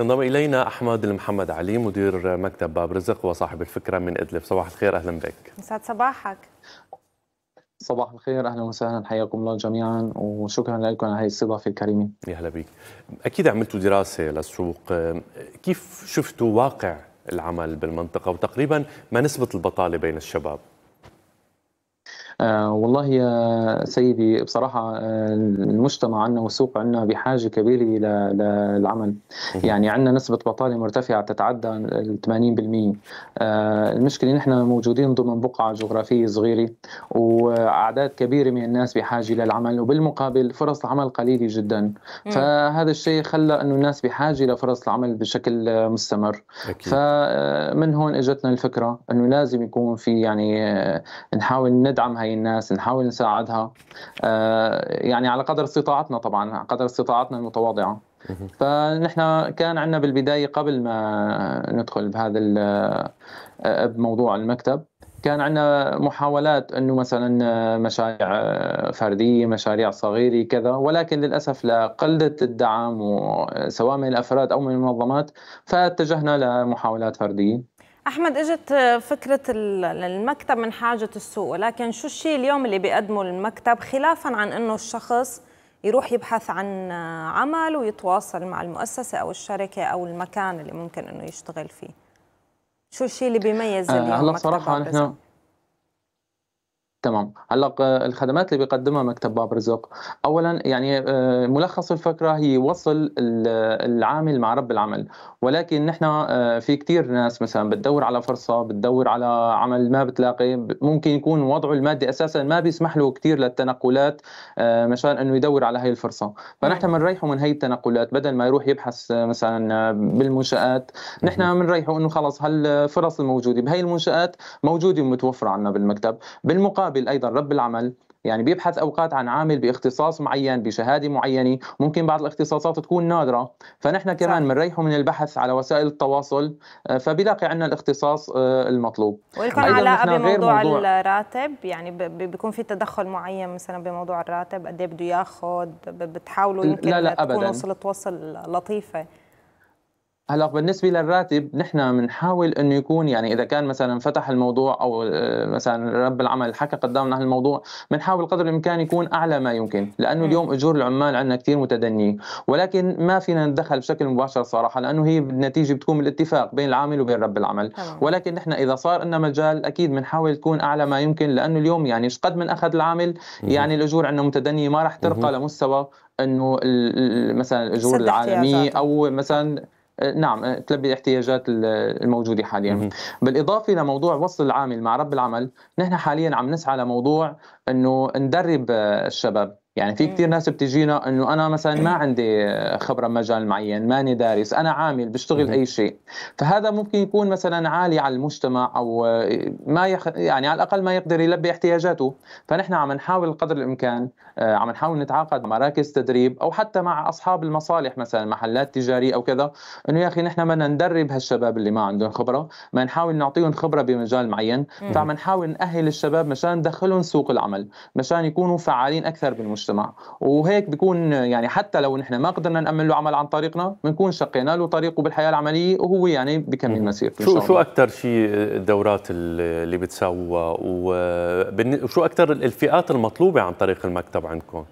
انضم الينا احمد المحمد علي مدير مكتب باب رزق وصاحب الفكره من ادلب صباح الخير اهلا بك يسعد صباحك صباح الخير اهلا وسهلا حياكم الله جميعا وشكرا لكم على هذه الصباح الكريمه يا هلا بك اكيد عملتوا دراسه للسوق كيف شفتوا واقع العمل بالمنطقه وتقريبا ما نسبه البطاله بين الشباب آه، والله يا سيدي بصراحة آه، المجتمع عندنا والسوق عندنا بحاجة كبيرة للعمل يعني عندنا نسبة بطالة مرتفعة تتعدى ال 80% آه، المشكلة نحن موجودين ضمن بقعة جغرافية صغيرة وأعداد كبيرة من الناس بحاجة للعمل وبالمقابل فرص العمل قليلة جدا فهذا الشيء خلى أنه الناس بحاجة لفرص العمل بشكل مستمر أكيد. فمن هون اجتنا الفكرة أنه لازم يكون في يعني نحاول ندعم هاي هاي الناس نحاول نساعدها آه، يعني على قدر استطاعتنا طبعا على قدر استطاعتنا المتواضعه فنحن كان عندنا بالبدايه قبل ما ندخل بهذا آه، بموضوع المكتب كان عندنا محاولات انه مثلا آه، مشاريع فرديه، مشاريع صغيره كذا، ولكن للاسف لقله الدعم سواء من الافراد او من المنظمات فاتجهنا لمحاولات فرديه. احمد اجت فكره المكتب من حاجه السوق لكن شو الشيء اليوم اللي بيقدمه المكتب خلافا عن انه الشخص يروح يبحث عن عمل ويتواصل مع المؤسسه او الشركه او المكان اللي ممكن انه يشتغل فيه شو الشيء اللي بيميز آه، اليوم هلا صراحه نحن تمام هلا آه، الخدمات اللي بيقدمها مكتب باب رزق اولا يعني آه، ملخص الفكره هي وصل العامل مع رب العمل ولكن نحن آه، في كثير ناس مثلا بتدور على فرصه بتدور على عمل ما بتلاقي ممكن يكون وضعه المادي اساسا ما بيسمح له كثير للتنقلات مشان انه يدور على هي الفرصه فنحن بنريحه من هي التنقلات بدل ما يروح يبحث مثلا بالمنشات نحن بنريحه انه خلص هالفرص الموجوده بهي المنشات موجوده ومتوفره عنا بالمكتب بالمقابل مقابل ايضا رب العمل يعني بيبحث اوقات عن عامل باختصاص معين بشهاده معينه ممكن بعض الاختصاصات تكون نادره فنحن كمان بنريحه من البحث على وسائل التواصل آه، فبيلاقي عندنا الاختصاص آه، المطلوب ولكن علاقه بموضوع موضوع... الراتب يعني بيكون في تدخل معين مثلا بموضوع الراتب قد ايه بده ياخذ بتحاولوا يمكن لا لا تكون أبداً. وصلت وصل لطيفه هلا بالنسبه للراتب نحن بنحاول انه يكون يعني اذا كان مثلا فتح الموضوع او آه، مثلا رب العمل حكى قدامنا هالموضوع بنحاول قدر الامكان يكون اعلى ما يمكن لانه اليوم اجور العمال عندنا كثير متدنيه ولكن ما فينا نتدخل بشكل مباشر صراحه لانه هي بالنتيجه بتكون بالاتفاق بين العامل وبين رب العمل ولكن نحن اذا صار لنا مجال اكيد بنحاول تكون اعلى ما يمكن لانه اليوم يعني قد من اخذ العامل يعني الاجور عندنا متدنيه ما راح ترقى لمستوى انه مثلا الاجور العالميه او مثلا آه، نعم آه، تلبي الاحتياجات الموجوده حاليا بالاضافه لموضوع وصل العامل مع رب العمل نحن حاليا عم نسعى لموضوع انه ندرب آه، الشباب يعني في كثير ناس بتجينا انه انا مثلا ما عندي خبره بمجال معين ماني دارس انا عامل بشتغل اي شيء فهذا ممكن يكون مثلا عالي على المجتمع او ما يخ... يعني على الاقل ما يقدر يلبي احتياجاته فنحن عم نحاول قدر الامكان آه، عم نحاول نتعاقد مع مراكز تدريب او حتى مع اصحاب المصالح مثلا محلات تجاريه او كذا انه يا اخي نحن بدنا ندرب هالشباب اللي ما عندهم خبره ما نحاول نعطيهم خبره بمجال معين فعم نحاول ناهل الشباب مشان ندخلهم سوق العمل مشان يكونوا فعالين اكثر بالمجتمع المجتمع وهيك بيكون يعني حتى لو نحن ما قدرنا نامن له عمل عن طريقنا بنكون شقينا له طريقه بالحياه العمليه وهو يعني بكمل مسيرته شو شو اكثر شيء الدورات اللي بتساووها وشو اكثر الفئات المطلوبه عن طريق المكتب عندكم؟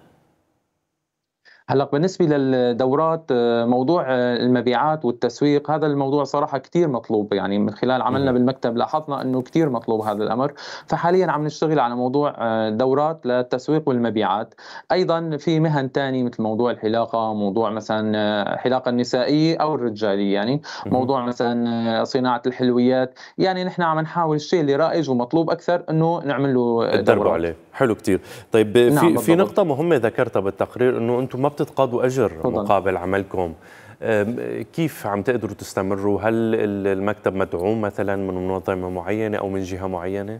هلا بالنسبه للدورات آه، موضوع آه، المبيعات والتسويق هذا الموضوع صراحه كثير مطلوب يعني من خلال عملنا بالمكتب لاحظنا انه كثير مطلوب هذا الامر فحاليا عم نشتغل على موضوع آه، دورات للتسويق والمبيعات ايضا في مهن ثانيه مثل موضوع الحلاقه موضوع مثلا الحلاقه النسائيه او الرجاليه يعني موضوع مثلا صناعه الحلويات يعني نحن عم نحاول الشيء اللي رائج ومطلوب اكثر انه نعمل له دورات عليه حلو كثير طيب في نعم في نقطه مهمه ذكرتها بالتقرير انه انتم ما بتتقاضوا اجر فضل. مقابل عملكم كيف عم تقدروا تستمروا هل المكتب مدعوم مثلا من منظمه معينه او من جهه معينه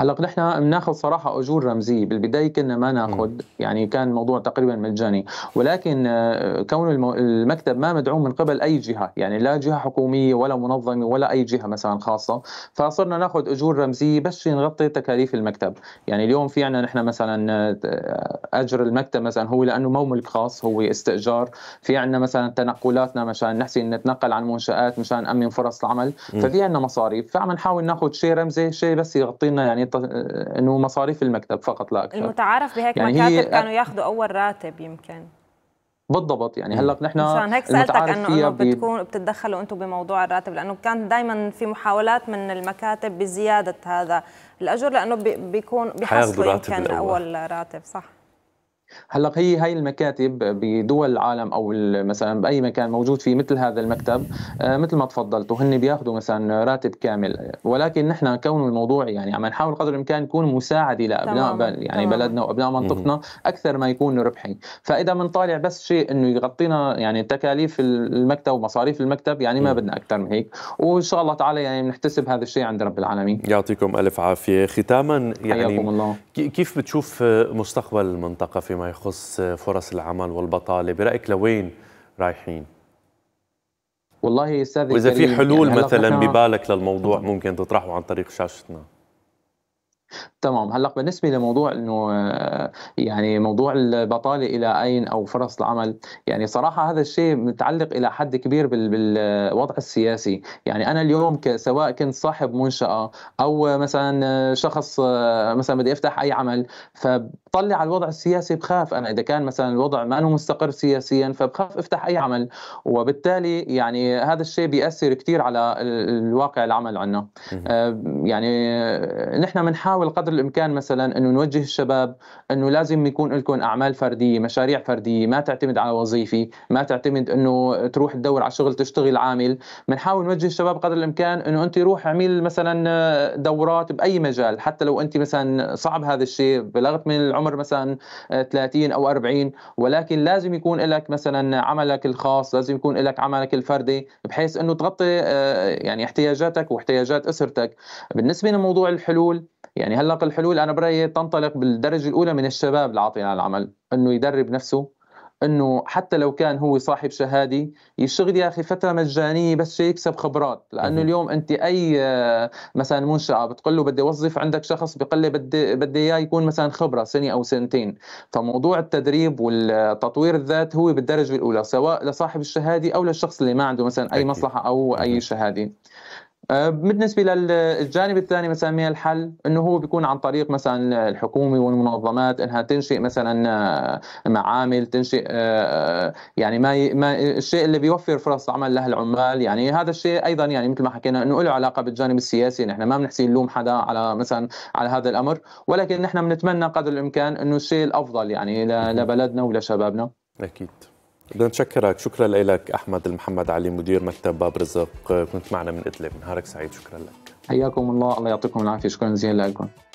هلا نحن بناخذ صراحه اجور رمزيه بالبدايه كنا ما ناخذ يعني كان الموضوع تقريبا مجاني ولكن آه، كون المكتب ما مدعوم من قبل اي جهه يعني لا جهه حكوميه ولا منظمه ولا اي جهه مثلا خاصه فصرنا ناخذ اجور رمزيه بس نغطي تكاليف المكتب يعني اليوم في عندنا نحن مثلا آه، اجر المكتب مثلا هو لانه مو ملك خاص هو استئجار في عندنا مثلا تنقلاتنا مشان نحسن نتنقل عن منشات مشان نامن فرص العمل ففي عندنا مصاريف فعم نحاول ناخذ شيء رمزي شيء بس يغطي لنا يعني آه، انه مصاريف المكتب فقط لا اكثر المتعارف بهيك يعني مكاتب كانوا ياخذوا اول راتب يمكن بالضبط يعني هلا نحن عشان هيك سالتك انه انه بتكون بتتدخلوا انتم بموضوع الراتب لانه كان دائما في محاولات من المكاتب بزياده هذا الاجر لانه بيكون بيحصلوا يمكن اول راتب صح هلا هي هاي المكاتب بدول العالم او مثلا باي مكان موجود فيه مثل هذا المكتب آه، مثل ما تفضلتوا هن بياخذوا مثلا راتب كامل ولكن نحن كون الموضوع يعني عم نحاول قدر الامكان يكون مساعده لابناء بل يعني طبعا. بلدنا وابناء منطقتنا اكثر ما يكون ربحي فاذا بنطالع بس شيء انه يغطينا يعني تكاليف المكتب ومصاريف المكتب يعني ما بدنا اكثر من هيك وان شاء الله تعالى يعني بنحتسب هذا الشيء عند رب العالمين يعطيكم الف عافيه ختاما يعني الله. كيف بتشوف مستقبل المنطقه في فيما يخص فرص العمل والبطاله برايك لوين رايحين والله استاذ واذا في يعني حلول يعني مثلا ببالك للموضوع ممكن تطرحه عن طريق شاشتنا تمام هلا بالنسبه لموضوع انه آه، يعني موضوع البطاله الى اين او فرص العمل يعني صراحه هذا الشيء متعلق الى حد كبير بالوضع السياسي يعني انا اليوم سواء كنت صاحب منشاه او مثلا شخص آه، مثلا بدي افتح اي عمل ف طلع على الوضع السياسي بخاف انا اذا كان مثلا الوضع ما انه مستقر سياسيا فبخاف افتح اي عمل وبالتالي يعني هذا الشيء بياثر كثير على الواقع العمل عندنا آه، يعني نحن بنحاول قدر الامكان مثلا انه نوجه الشباب انه لازم يكون لكم اعمال فرديه مشاريع فرديه ما تعتمد على وظيفي ما تعتمد انه تروح تدور على شغل تشتغل عامل بنحاول نوجه الشباب قدر الامكان انه انت روح اعمل مثلا دورات باي مجال حتى لو انت مثلا صعب هذا الشيء بلغت من العمر مثلا 30 آه، او 40 ولكن لازم يكون لك مثلا عملك الخاص لازم يكون لك عملك الفردي بحيث انه تغطي آه، يعني احتياجاتك واحتياجات اسرتك بالنسبه لموضوع الحلول يعني هلق الحلول انا برايي تنطلق بالدرجه الاولى من الشباب العاطل على العمل انه يدرب نفسه انه حتى لو كان هو صاحب شهاده يشتغل يا اخي فتره مجانيه بس يكسب خبرات لانه اليوم انت اي آه، مثلا منشاه بتقول له بدي اوظف عندك شخص بقول لي بدي بدي اياه يكون مثلا خبره سنه او سنتين فموضوع التدريب والتطوير الذات هو بالدرجه الاولى سواء لصاحب الشهاده او للشخص اللي ما عنده مثلا اي مصلحه او اي شهاده آه، بالنسبه للجانب الثاني مثلا من الحل انه هو بيكون عن طريق مثلا الحكومه والمنظمات انها تنشئ مثلا آه، معامل تنشئ آه، يعني ما ما الشيء اللي بيوفر فرص عمل لهالعمال يعني هذا الشيء ايضا يعني مثل ما حكينا انه له علاقه بالجانب السياسي نحن ما بنحسي نلوم حدا على مثلا على هذا الامر ولكن نحن بنتمنى قدر الامكان انه الشيء الافضل يعني لبلدنا ولشبابنا اكيد بدنا نشكرك شكرا لك احمد المحمد علي مدير مكتب باب رزق كنت معنا من ادلب نهارك سعيد شكرا لك حياكم الله الله يعطيكم العافيه شكرا جزيلا لكم